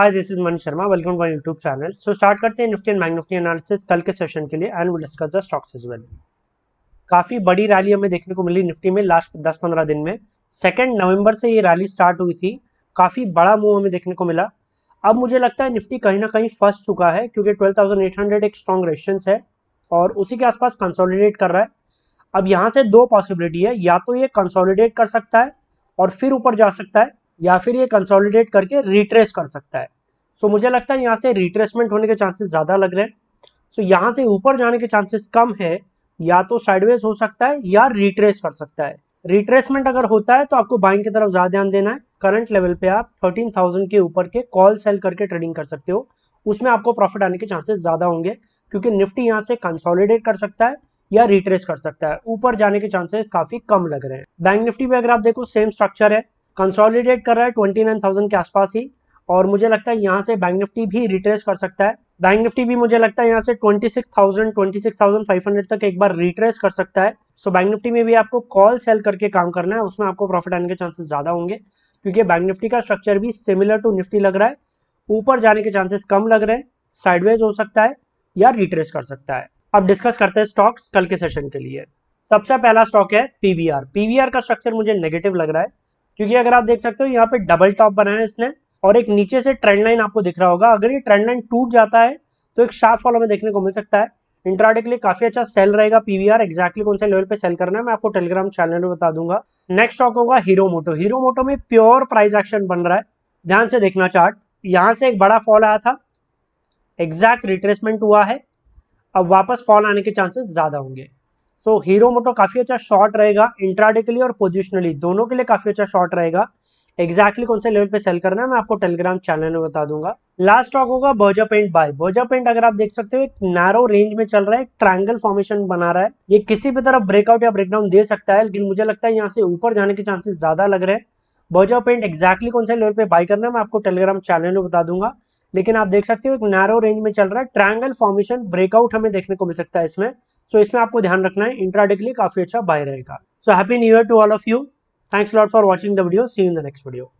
hi this is Manish Sharma welcome to YouTube channel so start करते हैं Nifty and bank Nifty analysis कल के session के लिए and will discuss the stocks is well काफ़ी बड़ी रैली हमें देखने को मिली निफ्टी में लास्ट दस पंद्रह दिन में सेकेंड नवंबर से ये रैली स्टार्ट हुई थी काफ़ी बड़ा मूव हमें देखने को मिला अब मुझे लगता है निफ्टी कहीं ना कहीं फंस चुका है क्योंकि ट्वेल्व एक स्ट्रॉन्ग रेजिस्टेंस है और उसी के आसपास कंसोलिडेट कर रहा है अब यहाँ से दो पॉसिबिलिटी है या तो ये कंसोलिडेट कर सकता है और फिर ऊपर जा सकता है या फिर ये कंसोलिडेट करके रिट्रेस कर सकता है सो so, मुझे लगता है यहाँ से रिट्रेसमेंट होने के चांसेस ज़्यादा लग रहे हैं सो so, यहाँ से ऊपर जाने के चांसेस कम है या तो साइडवेज हो सकता है या रिट्रेस कर सकता है रिट्रेसमेंट अगर होता है तो आपको बाइंग की तरफ ज़्यादा ध्यान देना है करंट लेवल पे आप 13,000 के ऊपर के कॉल सेल करके ट्रेडिंग कर सकते हो उसमें आपको प्रॉफिट आने के चांसेस ज़्यादा होंगे क्योंकि निफ्टी यहाँ से कंसोलिडेट कर सकता है या रिट्रेस कर सकता है ऊपर जाने के चांसेस काफ़ी कम लग रहे हैं बैंक निफ्टी पे अगर आप देखो सेम स्ट्रक्चर है कंसोलिडेट कर रहा है ट्वेंटी नाइन थाउजेंड के आसपास ही और मुझे लगता है यहाँ से बैंक निफ्टी भी रिट्रेस कर सकता है बैंक निफ्टी भी मुझे लगता है यहाँ से twenty twenty six six thousand thousand five hundred तक एक बार रिट्रेस कर सकता है सो बैंक निफ्टी में भी आपको कॉल सेल करके काम करना है उसमें आपको प्रॉफिट आने के चांसेस ज़्यादा होंगे क्योंकि बैंक निफ्टी का स्ट्रक्चर भी सिमिलर टू निफ्टी लग रहा है ऊपर जाने के चांसेस कम लग रहे हैं साइडवेज हो सकता है या रिट्रेस कर सकता है अब डिस्कस करते हैं स्टॉक्स कल के सेशन के लिए सबसे पहला स्टॉक है पीवीआर पीवीआर का स्ट्रक्चर मुझे नेगेटिव लग रहा है क्योंकि अगर आप देख सकते हो यहाँ पे डबल टॉप बनाया इसने और एक नीचे से ट्रेंड लाइन आपको दिख रहा होगा अगर ये ट्रेंड लाइन टूट जाता है तो एक शार्प फॉलो में देखने को मिल सकता है इंट्राडे के लिए काफी अच्छा सेल रहेगा पीवीआर एक्जैक्टली कौन से लेवल पे सेल करना है मैं आपको टेलीग्राम चैनल में बता दूंगा नेक्स्ट स्टॉक होगा हीरो मोटो हीरो मोटो में प्योर प्राइस एक्शन बन रहा है ध्यान से देखना चार्ट यहाँ से एक बड़ा फॉल आया था एग्जैक्ट रिट्रेसमेंट हुआ है अब वापस फॉल आने के चांसेस ज़्यादा होंगे सो हीरो मोटो काफ़ी अच्छा शॉर्ट रहेगा इंट्राडे के लिए और पोजिशनली दोनों के लिए काफ़ी अच्छा शॉर्ट रहेगा एग्जैक्टली exactly कौन से लेवल पे सेल करना है मैं आपको टेलीग्राम चैनल में बता दूंगा लास्ट स्टॉक होगा बोजा पेंट बाय बोजा पेंट अगर आप देख सकते हो एक नैरो रेंज में चल रहा है ट्रायंगल फॉर्मेशन बना रहा है ये किसी भी तरह ब्रेकआउट या ब्रेकडाउन दे सकता है लेकिन मुझे लगता है यहाँ से ऊपर जाने के चांसेस ज्यादा लग रहे हैं बोजा पेंट एक्जैक्टली कौन से लेवल पे बाय करना है मैं आपको टेलीग्राम चैनल में बता दूंगा लेकिन आप देख सकते हो एक नैरो रेंज में चल रहा है ट्रायंगल फॉर्मेशन ब्रेकआउट हमें देखने को मिल सकता है इसमें सो so, इसमें आपको ध्यान रखना है इंट्राडे के लिए काफी अच्छा बाय रहेगा so happy new year to all of you thanks lot for watching the video see in the next video